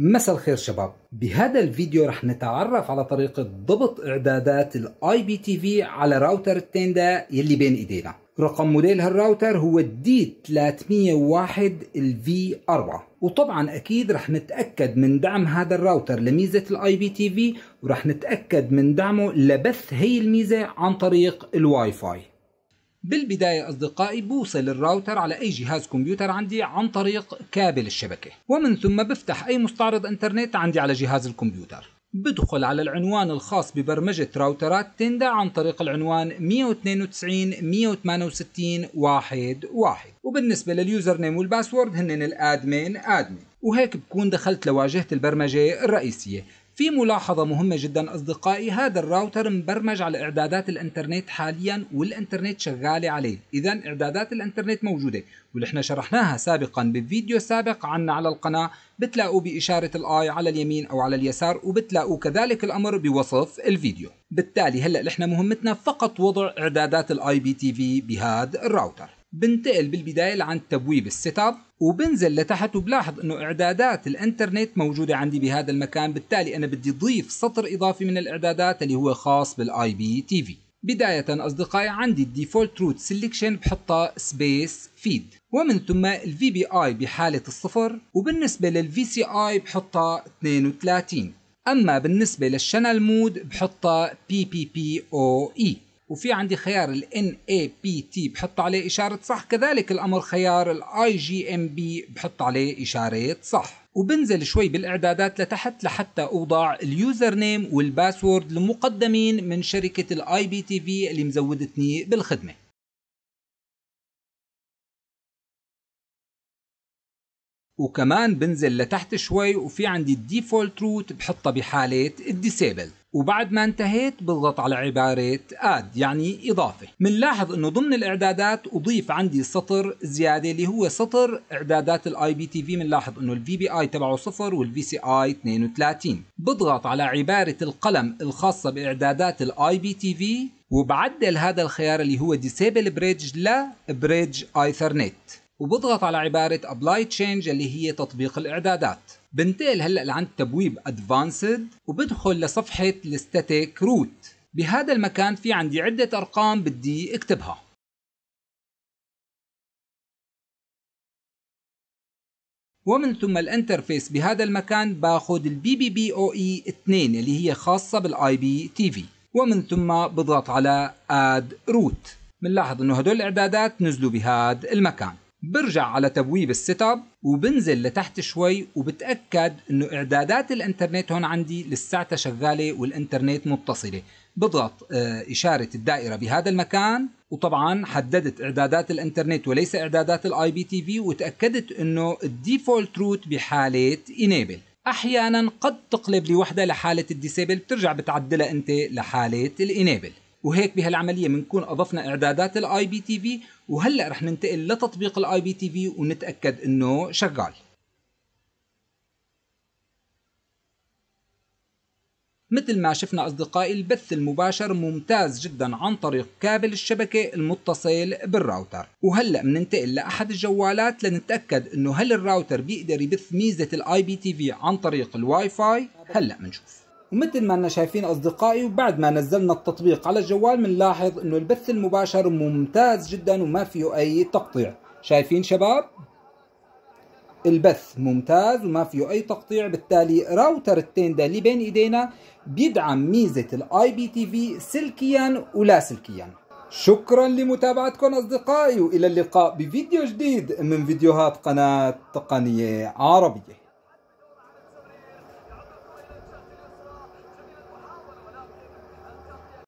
مساء الخير شباب بهذا الفيديو رح نتعرف على طريقة ضبط إعدادات الاي بي تي في على راوتر التندا يلي بين ايدينا رقم موديل هالراوتر هو الدي 301 v 4 وطبعا اكيد رح نتاكد من دعم هذا الراوتر لميزه الاي بي تي في ورح نتاكد من دعمه لبث هي الميزه عن طريق الواي فاي بالبداية أصدقائي بوصل الراوتر على أي جهاز كمبيوتر عندي عن طريق كابل الشبكة ومن ثم بفتح أي مستعرض انترنت عندي على جهاز الكمبيوتر بدخل على العنوان الخاص ببرمجة راوترات تندا عن طريق العنوان 192 168 وبالنسبة لليوزر نيم والباسورد هن الادمين ادمين وهيك بكون دخلت لواجهة البرمجة الرئيسية في ملاحظة مهمة جدا أصدقائي هذا الراوتر مبرمج على إعدادات الإنترنت حاليا والإنترنت شغالة عليه إذا إعدادات الإنترنت موجودة واللي احنا شرحناها سابقا بفيديو سابق عنا على القناة بتلاقوه بإشارة الآي على اليمين أو على اليسار وبتلاقوه كذلك الأمر بوصف الفيديو بالتالي هلأ احنا مهمتنا فقط وضع إعدادات الآي بي تي في بهذا الراوتر بنتقل بالبداية لعند تبويب السيت اب وبنزل لتحت وبلاحظ انه اعدادات الانترنت موجودة عندي بهذا المكان بالتالي انا بدي اضيف سطر اضافي من الاعدادات اللي هو خاص بالاي بي تي في بداية أصدقائي عندي الديفولت روت سيلكشن بحطها سبيس فيد ومن ثم الفي بي اي بحالة الصفر وبالنسبة للفي سي اي بحطها 32 أما بالنسبة للشانل مود بحطها بي بي بي او اي e. وفي عندي خيار ال NAPT بحط عليه إشارة صح كذلك الأمر خيار ال IGMB بحط عليه إشارة صح وبنزل شوي بالإعدادات لتحت لحتى أوضع اليوزر نيم والباسورد المقدمين من شركة الـ IPTV اللي مزودتني بالخدمة وكمان بنزل لتحت شوي وفي عندي الديفولت روت بحطها بحالة الديسيبل وبعد ما انتهيت بضغط على عبارة اد يعني اضافة بنلاحظ انه ضمن الاعدادات اضيف عندي سطر زيادة اللي هو سطر اعدادات الاي بي تي في بنلاحظ انه الفي بي اي تبعه صفر والفي سي اي 32 بضغط على عبارة القلم الخاصة باعدادات الاي بي تي في وبعدل هذا الخيار اللي هو ديسيبل بريدج لبريدج ايثرنت وبضغط على عبارة Apply Change اللي هي تطبيق الإعدادات بنتقل هلأ لعند تبويب Advanced وبدخل لصفحة Static Root بهذا المكان في عندي عدة أرقام بدي أكتبها ومن ثم الانترفيس بهذا المكان باخذ البي بي بي او اي 2 اللي هي خاصة بالاي بي تي في ومن ثم بضغط على اد روت بنلاحظ انه هدول الاعدادات نزلوا بهذا المكان برجع على تبويب السيت اب وبنزل لتحت شوي وبتاكد انه اعدادات الانترنت هون عندي لساتها شغاله والانترنت متصله بضغط آه، اشاره الدائره بهذا المكان وطبعا حددت اعدادات الانترنت وليس اعدادات الاي بي تي في وتاكدت انه الديفولت روت بحاله انيبل احيانا قد تقلب لوحده لحاله الديسيبل بترجع بتعدلها انت لحاله الانيبل وهيك بهالعملية بنكون أضفنا إعدادات الاي بي تي في وهلأ رح ننتقل لتطبيق الاي بي تي في ونتأكد إنه شغال مثل ما شفنا أصدقائي البث المباشر ممتاز جدا عن طريق كابل الشبكة المتصل بالراوتر وهلأ بننتقل لأحد الجوالات لنتأكد أنه هل الراوتر بيقدر يبث ميزة الاي بي تي في عن طريق الواي فاي هلأ بنشوف ومثل ما انا شايفين اصدقائي وبعد ما نزلنا التطبيق على الجوال بنلاحظ انه البث المباشر ممتاز جدا وما فيه اي تقطيع شايفين شباب البث ممتاز وما فيه اي تقطيع بالتالي راوتر التيندا اللي بين ايدينا بيدعم ميزة الاي بي تي في سلكيا ولا سلكيا شكرا لمتابعتكم اصدقائي والى اللقاء بفيديو جديد من فيديوهات قناة تقنية عربية